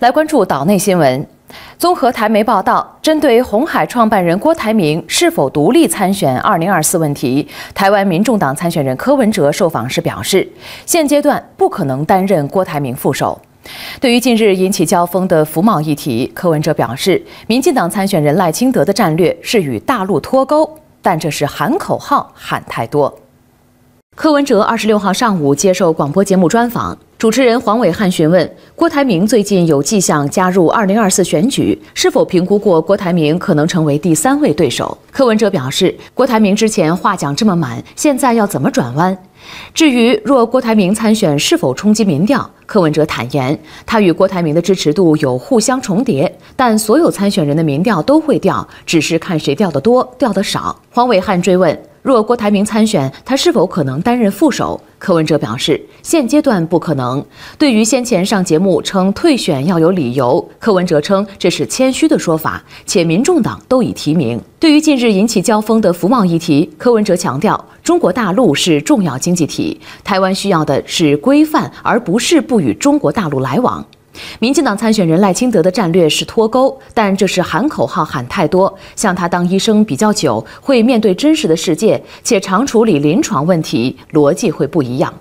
来关注岛内新闻。综合台媒报道，针对红海创办人郭台铭是否独立参选2024问题，台湾民众党参选人柯文哲受访时表示，现阶段不可能担任郭台铭副手。对于近日引起交锋的服贸议题，柯文哲表示，民进党参选人赖清德的战略是与大陆脱钩，但这是喊口号喊太多。柯文哲26号上午接受广播节目专访。主持人黄伟汉询问郭台铭最近有迹象加入二零二四选举，是否评估过郭台铭可能成为第三位对手？柯文哲表示，郭台铭之前话讲这么满，现在要怎么转弯？至于若郭台铭参选是否冲击民调，柯文哲坦言，他与郭台铭的支持度有互相重叠，但所有参选人的民调都会掉，只是看谁掉得多，掉得少。黄伟汉追问。若郭台铭参选，他是否可能担任副手？柯文哲表示，现阶段不可能。对于先前上节目称退选要有理由，柯文哲称这是谦虚的说法，且民众党都已提名。对于近日引起交锋的服贸议题，柯文哲强调，中国大陆是重要经济体，台湾需要的是规范，而不是不与中国大陆来往。民进党参选人赖清德的战略是脱钩，但这是喊口号喊太多。像他当医生比较久，会面对真实的世界，且常处理临床问题，逻辑会不一样。